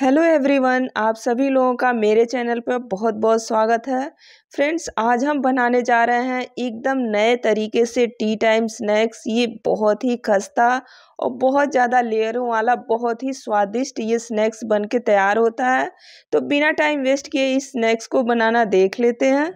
hello everyone आप सभी लोगों का मेरे चैनल पर बहुत बहुत स्वागत है फ्रेंड्स आज हम बनाने जा रहे हैं एकदम नए तरीके से टी टाइम स्नैक्स ये बहुत ही खस्ता और बहुत ज़्यादा लेयरों वाला बहुत ही स्वादिष्ट ये स्नैक्स बन के तैयार होता है तो बिना टाइम वेस्ट किए इस स्नैक्स को बनाना देख लेते हैं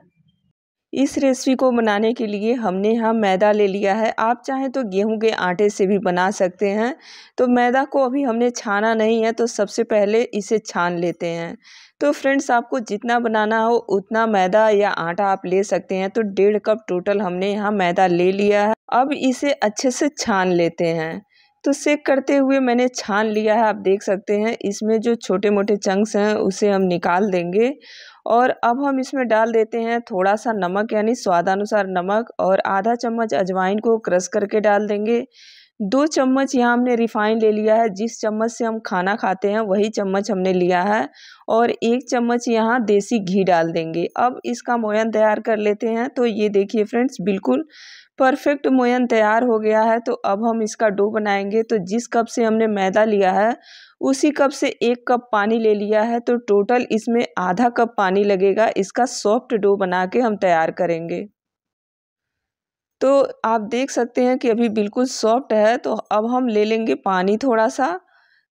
इस रेसिपी को बनाने के लिए हमने यहाँ मैदा ले लिया है आप चाहें तो गेहूं के आटे से भी बना सकते हैं तो मैदा को अभी हमने छाना नहीं है तो सबसे पहले इसे छान लेते हैं तो फ्रेंड्स आपको जितना बनाना हो उतना मैदा या आटा आप ले सकते हैं तो डेढ़ कप टोटल हमने यहाँ मैदा ले लिया है अब इसे अच्छे से छान लेते हैं तो सेक करते हुए मैंने छान लिया है आप देख सकते हैं इसमें जो छोटे मोटे चंक्स हैं उसे हम निकाल देंगे और अब हम इसमें डाल देते हैं थोड़ा सा नमक यानी स्वादानुसार नमक और आधा चम्मच अजवाइन को क्रश करके डाल देंगे दो चम्मच यहाँ हमने रिफाइन ले लिया है जिस चम्मच से हम खाना खाते हैं वही चम्मच हमने लिया है और एक चम्मच यहाँ देसी घी डाल देंगे अब इसका मोयन तैयार कर लेते हैं तो ये देखिए फ्रेंड्स बिल्कुल परफेक्ट मोयन तैयार हो गया है तो अब हम इसका डो बनाएंगे तो जिस कप से हमने मैदा लिया है उसी कप से एक कप पानी ले लिया है तो टोटल इसमें आधा कप पानी लगेगा इसका सॉफ्ट डो बना के हम तैयार करेंगे तो आप देख सकते हैं कि अभी बिल्कुल सॉफ्ट है तो अब हम ले लेंगे पानी थोड़ा सा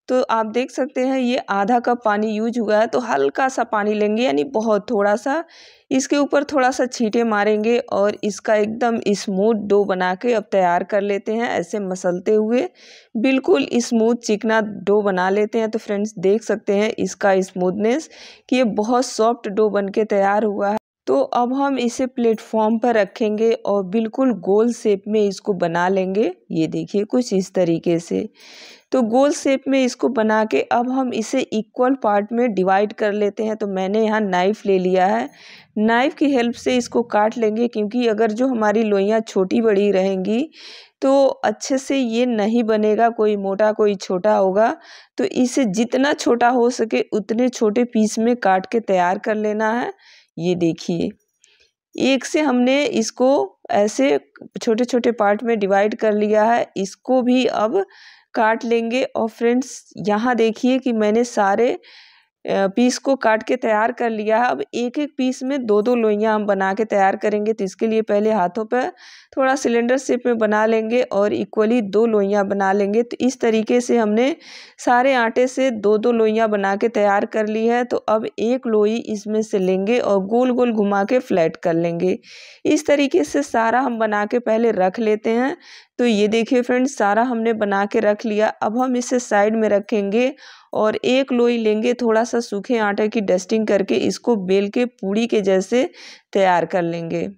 तो आप देख सकते हैं ये आधा कप पानी यूज हुआ है तो हल्का सा पानी लेंगे यानी बहुत थोड़ा सा इसके ऊपर थोड़ा सा छींटे मारेंगे और इसका एकदम स्मूथ डो बना के अब तैयार कर लेते हैं ऐसे मसलते हुए बिल्कुल स्मूथ चिकना डो बना लेते हैं तो फ्रेंड्स देख सकते हैं इसका स्मूथनेस कि ये बहुत सॉफ्ट डो बन के तैयार हुआ है तो अब हम इसे प्लेटफॉर्म पर रखेंगे और बिल्कुल गोल शेप में इसको बना लेंगे ये देखिए कुछ इस तरीके से तो गोल शेप में इसको बना के अब हम इसे इक्वल पार्ट में डिवाइड कर लेते हैं तो मैंने यहाँ नाइफ़ ले लिया है नाइफ़ की हेल्प से इसको काट लेंगे क्योंकि अगर जो हमारी लोइयाँ छोटी बड़ी रहेंगी तो अच्छे से ये नहीं बनेगा कोई मोटा कोई छोटा होगा तो इसे जितना छोटा हो सके उतने छोटे पीस में काट के तैयार कर लेना है ये देखिए एक से हमने इसको ऐसे छोटे छोटे पार्ट में डिवाइड कर लिया है इसको भी अब काट लेंगे और फ्रेंड्स यहाँ देखिए कि मैंने सारे पीस को काट के तैयार कर लिया है अब एक एक पीस में दो दो लोइयाँ हम बना के तैयार करेंगे तो इसके लिए पहले हाथों पर थोड़ा सिलेंडर शेप में बना लेंगे और इक्वली दो लोइयाँ बना लेंगे तो इस तरीके से हमने सारे आटे से दो दो लोइयाँ बना के तैयार कर ली है तो अब एक लोई इसमें से लेंगे और गोल गोल घुमा के फ्लैट कर लेंगे इस तरीके से सारा हम बना के पहले रख लेते हैं तो ये देखिए फ्रेंड्स सारा हमने बना के रख लिया अब हम इसे साइड में रखेंगे और एक लोई लेंगे थोड़ा सा सूखे आटे की डस्टिंग करके इसको बेल के पूड़ी के जैसे तैयार कर लेंगे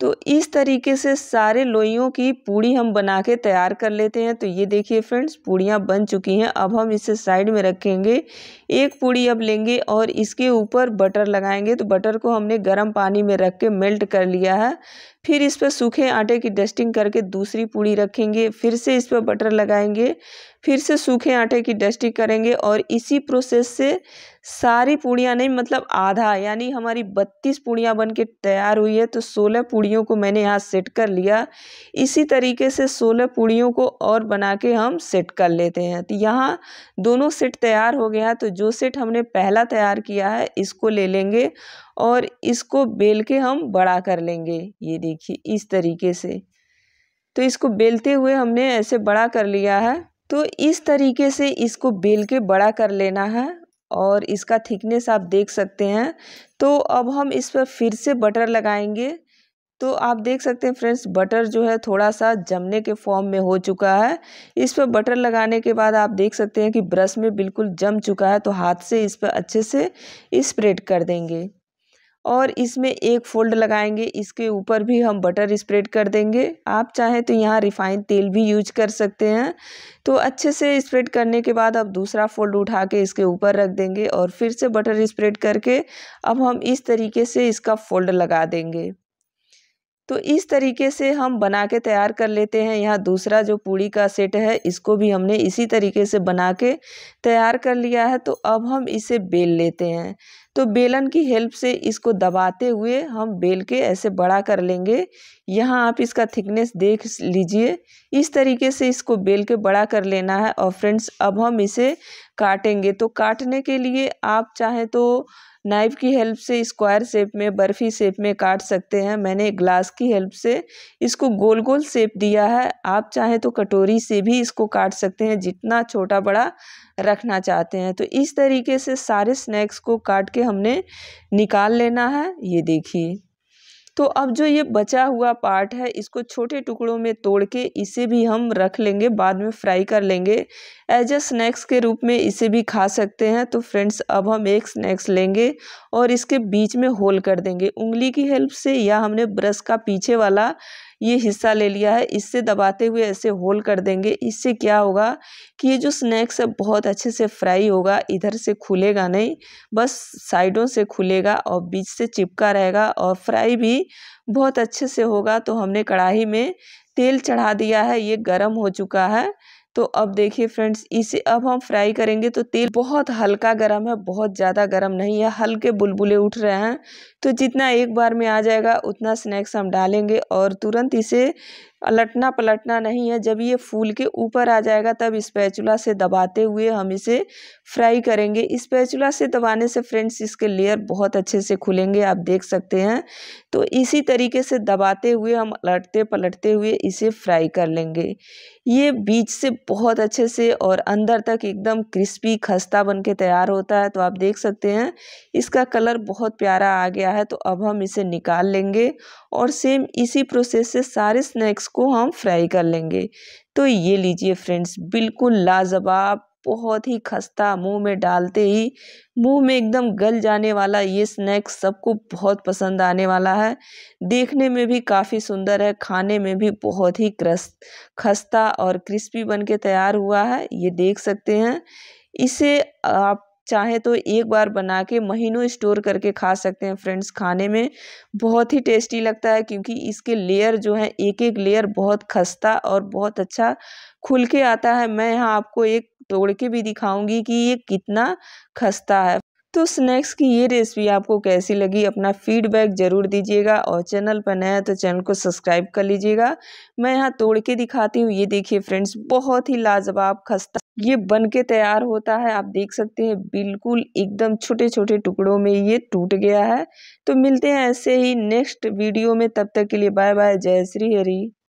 तो इस तरीके से सारे लोइयों की पूड़ी हम बना के तैयार कर लेते हैं तो ये देखिए फ्रेंड्स पूड़ियाँ बन चुकी हैं अब हम इसे साइड में रखेंगे एक पूड़ी अब लेंगे और इसके ऊपर बटर लगाएंगे तो बटर को हमने गर्म पानी में रख के मेल्ट कर लिया है फिर इस पर सूखे आटे की डस्टिंग करके दूसरी पूड़ी रखेंगे फिर से इस पर बटर लगाएंगे फिर से सूखे आटे की डस्टिंग करेंगे और इसी प्रोसेस से सारी पूड़ियाँ नहीं मतलब आधा यानी हमारी बत्तीस पूड़ियाँ बन के तैयार हुई है तो सोलह पूड़ियों को मैंने यहाँ सेट कर लिया इसी तरीके से सोलह पूड़ियों को और बना के हम सेट कर लेते हैं तो यहाँ दोनों सेट तैयार हो गया तो जो सेट हमने पहला तैयार किया है इसको ले लेंगे और इसको बेल के हम बड़ा कर लेंगे ये देखिए इस तरीके से तो इसको बेलते हुए हमने ऐसे बड़ा कर लिया है तो इस तरीके से इसको बेल के बड़ा कर लेना है और इसका थिकनेस आप देख सकते हैं तो अब हम इस पर फिर से बटर लगाएंगे तो आप देख सकते हैं फ्रेंड्स बटर जो है थोड़ा सा जमने के फॉर्म में हो चुका है इस पर बटर लगाने के बाद आप देख सकते हैं कि ब्रश में बिल्कुल जम चुका है तो हाथ से इस पर अच्छे से स्प्रेड कर देंगे और इसमें एक फोल्ड लगाएंगे इसके ऊपर भी हम बटर स्प्रेड कर देंगे आप चाहें तो यहाँ रिफाइंड तेल भी यूज कर सकते हैं तो अच्छे से स्प्रेड करने के बाद अब दूसरा फोल्ड उठा के इसके ऊपर रख देंगे और फिर से बटर स्प्रेड करके अब हम इस तरीके से इसका फोल्ड लगा देंगे तो इस तरीके से हम बना के तैयार कर लेते हैं यहाँ दूसरा जो पूड़ी का सेट है इसको भी हमने इसी तरीके से बना के तैयार कर लिया है तो अब हम इसे बेल लेते हैं तो बेलन की हेल्प से इसको दबाते हुए हम बेल के ऐसे बड़ा कर लेंगे यहाँ आप इसका थिकनेस देख लीजिए इस तरीके से इसको बेल के बड़ा कर लेना है और फ्रेंड्स अब हम इसे काटेंगे तो काटने के लिए आप चाहे तो नाइफ़ की हेल्प से स्क्वायर शेप में बर्फ़ी शेप में काट सकते हैं मैंने ग्लास की हेल्प से इसको गोल गोल शेप दिया है आप चाहे तो कटोरी से भी इसको काट सकते हैं जितना छोटा बड़ा रखना चाहते हैं तो इस तरीके से सारे स्नैक्स को काट के हमने निकाल लेना है ये देखिए तो अब जो ये बचा हुआ पार्ट है इसको छोटे टुकड़ों में तोड़ के इसे भी हम रख लेंगे बाद में फ्राई कर लेंगे एज ए स्नैक्स के रूप में इसे भी खा सकते हैं तो फ्रेंड्स अब हम एक स्नैक्स लेंगे और इसके बीच में होल कर देंगे उंगली की हेल्प से या हमने ब्रश का पीछे वाला ये हिस्सा ले लिया है इससे दबाते हुए ऐसे होल कर देंगे इससे क्या होगा कि ये जो स्नैक्स है बहुत अच्छे से फ्राई होगा इधर से खुलेगा नहीं बस साइडों से खुलेगा और बीच से चिपका रहेगा और फ्राई भी बहुत अच्छे से होगा तो हमने कढ़ाई में तेल चढ़ा दिया है ये गर्म हो चुका है तो अब देखिए फ्रेंड्स इसे अब हम फ्राई करेंगे तो तेल बहुत हल्का गर्म है बहुत ज़्यादा गर्म नहीं है हल्के बुलबुले उठ रहे हैं तो जितना एक बार में आ जाएगा उतना स्नैक्स हम डालेंगे और तुरंत इसे अलटना पलटना नहीं है जब ये फूल के ऊपर आ जाएगा तब स्पैचुला से दबाते हुए हम इसे फ्राई करेंगे स्पैचुला से दबाने से फ्रेंड्स इसके लेयर बहुत अच्छे से खुलेंगे आप देख सकते हैं तो इसी तरीके से दबाते हुए हम अलटते पलटते हुए इसे फ्राई कर लेंगे ये बीच से बहुत अच्छे से और अंदर तक एकदम क्रिस्पी खस्ता बन के तैयार होता है तो आप देख सकते हैं इसका कलर बहुत प्यारा आ गया है तो अब हम इसे निकाल लेंगे और सेम इसी प्रोसेस से सारे स्नैक्स इसको हम फ्राई कर लेंगे तो ये लीजिए फ्रेंड्स बिल्कुल लाजवाब बहुत ही खस्ता मुंह में डालते ही मुंह में एकदम गल जाने वाला ये स्नैक्स सबको बहुत पसंद आने वाला है देखने में भी काफ़ी सुंदर है खाने में भी बहुत ही क्रस खस्ता और क्रिस्पी बन के तैयार हुआ है ये देख सकते हैं इसे आप चाहे तो एक बार बना के महीनों स्टोर करके खा सकते हैं फ्रेंड्स खाने में बहुत ही टेस्टी लगता है क्योंकि इसके लेयर जो है एक एक लेयर बहुत खस्ता और बहुत अच्छा खुल के आता है मैं यहाँ आपको एक तोड़ के भी दिखाऊंगी कि ये कितना खस्ता है तो स्नैक्स की ये रेसिपी आपको कैसी लगी अपना फीडबैक ज़रूर दीजिएगा और चैनल पर नया है तो चैनल को सब्सक्राइब कर लीजिएगा मैं यहाँ तोड़ के दिखाती हूँ ये देखिए फ्रेंड्स बहुत ही लाजवाब खस्ता ये बन के तैयार होता है आप देख सकते हैं बिल्कुल एकदम छोटे छोटे टुकड़ों में ये टूट गया है तो मिलते हैं ऐसे ही नेक्स्ट वीडियो में तब तक के लिए बाय बाय जय श्री हरी